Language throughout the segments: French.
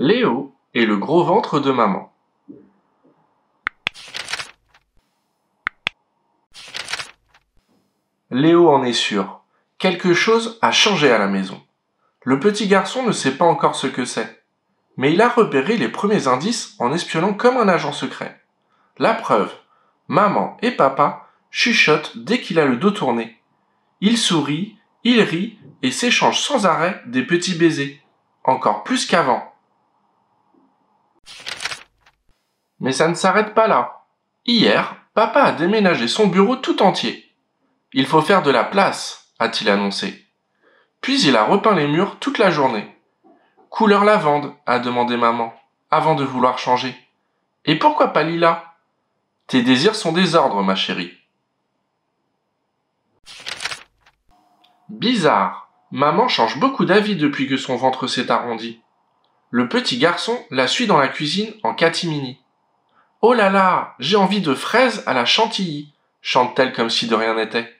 Léo et le gros ventre de maman. Léo en est sûr. Quelque chose a changé à la maison. Le petit garçon ne sait pas encore ce que c'est. Mais il a repéré les premiers indices en espionnant comme un agent secret. La preuve, maman et papa chuchotent dès qu'il a le dos tourné. Il sourit, il rit et s'échange sans arrêt des petits baisers. Encore plus qu'avant. Mais ça ne s'arrête pas là. Hier, papa a déménagé son bureau tout entier. Il faut faire de la place, a-t-il annoncé. Puis il a repeint les murs toute la journée. Couleur lavande, a demandé maman, avant de vouloir changer. Et pourquoi pas lila Tes désirs sont des ordres, ma chérie. Bizarre. Maman change beaucoup d'avis depuis que son ventre s'est arrondi. Le petit garçon la suit dans la cuisine en catimini. Oh là là, j'ai envie de fraises à la chantilly, chante-t-elle comme si de rien n'était.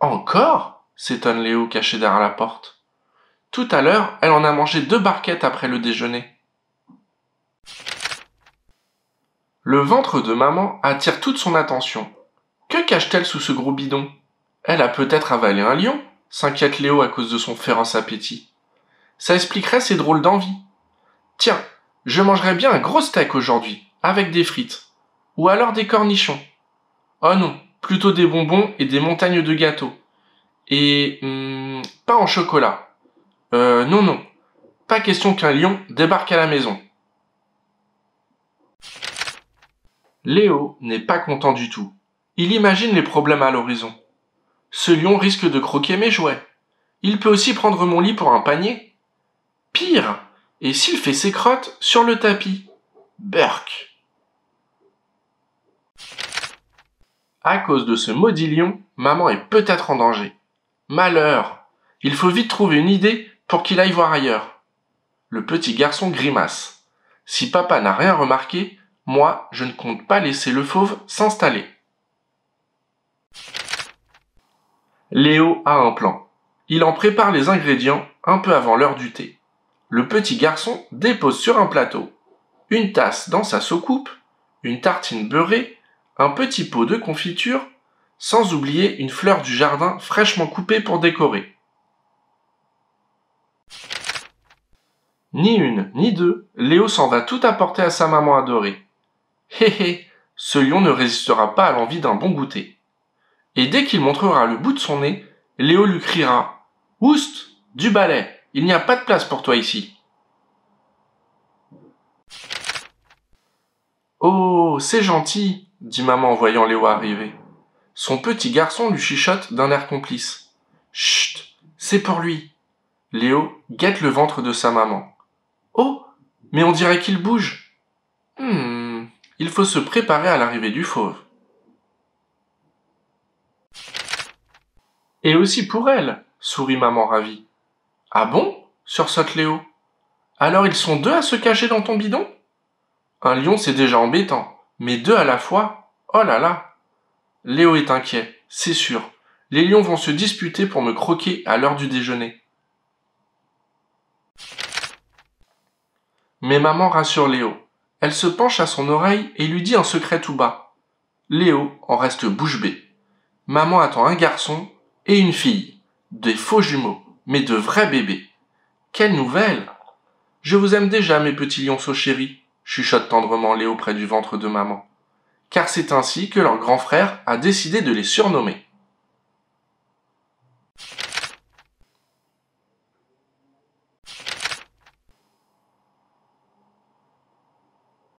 Encore s'étonne Léo caché derrière la porte. Tout à l'heure, elle en a mangé deux barquettes après le déjeuner. Le ventre de maman attire toute son attention. Que cache-t-elle sous ce gros bidon Elle a peut-être avalé un lion, s'inquiète Léo à cause de son féroce appétit. Ça expliquerait ses drôles d'envie. Tiens, je mangerais bien un gros steak aujourd'hui, avec des frites. Ou alors des cornichons. Oh non, plutôt des bonbons et des montagnes de gâteaux. Et hmm, pas en chocolat. Euh, non, non. Pas question qu'un lion débarque à la maison. Léo n'est pas content du tout. Il imagine les problèmes à l'horizon. Ce lion risque de croquer mes jouets. Il peut aussi prendre mon lit pour un panier. Pire, et s'il fait ses crottes sur le tapis. Burk. À cause de ce maudit lion, maman est peut-être en danger. Malheur Il faut vite trouver une idée pour qu'il aille voir ailleurs. Le petit garçon grimace. Si papa n'a rien remarqué, moi, je ne compte pas laisser le fauve s'installer. Léo a un plan. Il en prépare les ingrédients un peu avant l'heure du thé le petit garçon dépose sur un plateau une tasse dans sa soucoupe, une tartine beurrée, un petit pot de confiture, sans oublier une fleur du jardin fraîchement coupée pour décorer. Ni une, ni deux, Léo s'en va tout apporter à sa maman adorée. Hé hé, ce lion ne résistera pas à l'envie d'un bon goûter. Et dès qu'il montrera le bout de son nez, Léo lui criera Oust, du balai il n'y a pas de place pour toi ici. Oh, c'est gentil, dit maman en voyant Léo arriver. Son petit garçon lui chuchote d'un air complice. Chut, c'est pour lui. Léo guette le ventre de sa maman. Oh, mais on dirait qu'il bouge. Hmm, il faut se préparer à l'arrivée du fauve. Et aussi pour elle, sourit maman ravie. Ah bon sursaute Léo. Alors ils sont deux à se cacher dans ton bidon Un lion, c'est déjà embêtant, mais deux à la fois Oh là là Léo est inquiet, c'est sûr. Les lions vont se disputer pour me croquer à l'heure du déjeuner. Mais maman rassure Léo. Elle se penche à son oreille et lui dit un secret tout bas. Léo en reste bouche bée. Maman attend un garçon et une fille, des faux jumeaux mais de vrais bébés. Quelle nouvelle Je vous aime déjà, mes petits lionceaux chéris, chuchote tendrement Léo près du ventre de maman, car c'est ainsi que leur grand frère a décidé de les surnommer.